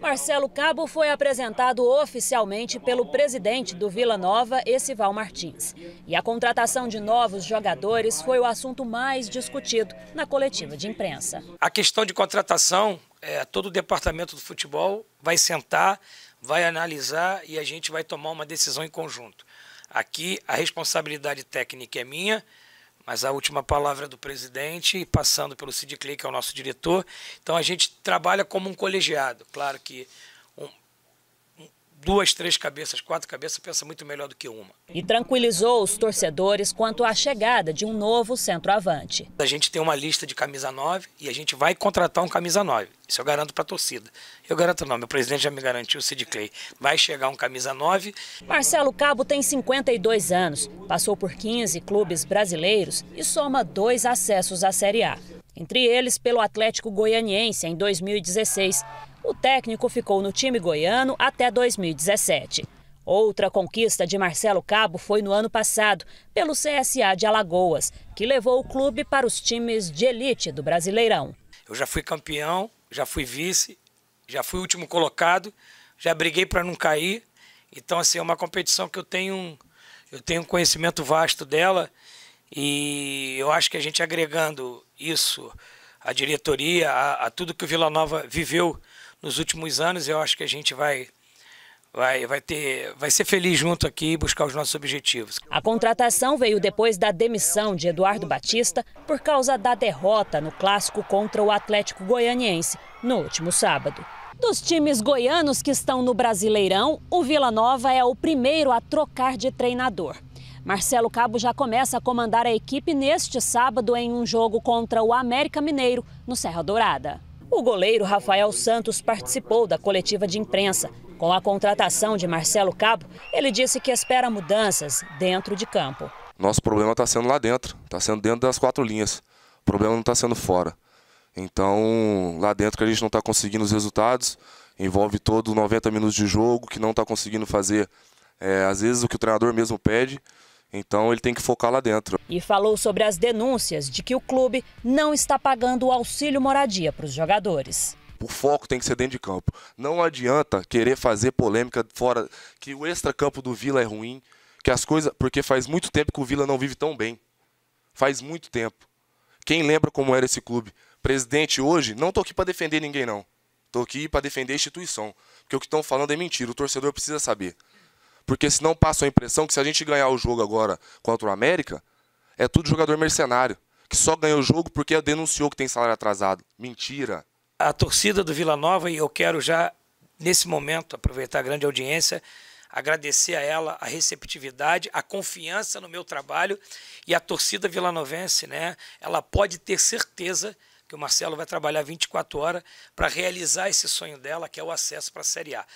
Marcelo Cabo foi apresentado oficialmente pelo presidente do Vila Nova, Esival Martins. E a contratação de novos jogadores foi o assunto mais discutido na coletiva de imprensa. A questão de contratação, é, todo o departamento do futebol vai sentar, vai analisar e a gente vai tomar uma decisão em conjunto. Aqui a responsabilidade técnica é minha, mas a última palavra é do presidente, passando pelo Cid Clay, que é o nosso diretor. Então a gente trabalha como um colegiado. Claro que um, duas, três cabeças, quatro cabeças, pensa muito melhor do que uma. E tranquilizou os torcedores quanto à chegada de um novo centroavante. A gente tem uma lista de camisa 9 e a gente vai contratar um camisa 9. Isso eu garanto para a torcida. Eu garanto não, meu presidente já me garantiu, Sid Clay. Vai chegar um camisa 9. Marcelo Cabo tem 52 anos, passou por 15 clubes brasileiros e soma dois acessos à Série A entre eles pelo Atlético Goianiense em 2016. O técnico ficou no time goiano até 2017. Outra conquista de Marcelo Cabo foi no ano passado, pelo CSA de Alagoas, que levou o clube para os times de elite do Brasileirão. Eu já fui campeão, já fui vice, já fui último colocado, já briguei para não cair. Então, assim, é uma competição que eu tenho, eu tenho um conhecimento vasto dela e eu acho que a gente agregando isso à diretoria, a, a tudo que o Vila Nova viveu nos últimos anos, eu acho que a gente vai vai, vai, ter, vai ser feliz junto aqui e buscar os nossos objetivos. A contratação veio depois da demissão de Eduardo Batista por causa da derrota no clássico contra o Atlético Goianiense no último sábado. Dos times goianos que estão no Brasileirão, o Vila Nova é o primeiro a trocar de treinador. Marcelo Cabo já começa a comandar a equipe neste sábado em um jogo contra o América Mineiro, no Serra Dourada. O goleiro Rafael Santos participou da coletiva de imprensa. Com a contratação de Marcelo Cabo, ele disse que espera mudanças dentro de campo. Nosso problema está sendo lá dentro, está sendo dentro das quatro linhas. O problema não está sendo fora. Então, lá dentro que a gente não está conseguindo os resultados, envolve todo 90 minutos de jogo, que não está conseguindo fazer é, às vezes o que o treinador mesmo pede, então ele tem que focar lá dentro. E falou sobre as denúncias de que o clube não está pagando o auxílio moradia para os jogadores. O foco tem que ser dentro de campo. Não adianta querer fazer polêmica fora que o extra campo do Vila é ruim, que as coisas, porque faz muito tempo que o Vila não vive tão bem. Faz muito tempo. Quem lembra como era esse clube? Presidente hoje, não estou aqui para defender ninguém não. Estou aqui para defender a instituição, porque o que estão falando é mentira, o torcedor precisa saber. Porque senão passa a impressão que se a gente ganhar o jogo agora contra o América, é tudo jogador mercenário, que só ganhou o jogo porque denunciou que tem salário atrasado. Mentira. A torcida do Vila Nova, e eu quero já, nesse momento, aproveitar a grande audiência, agradecer a ela a receptividade, a confiança no meu trabalho e a torcida vilanovense, né? Ela pode ter certeza que o Marcelo vai trabalhar 24 horas para realizar esse sonho dela, que é o acesso para a Série A.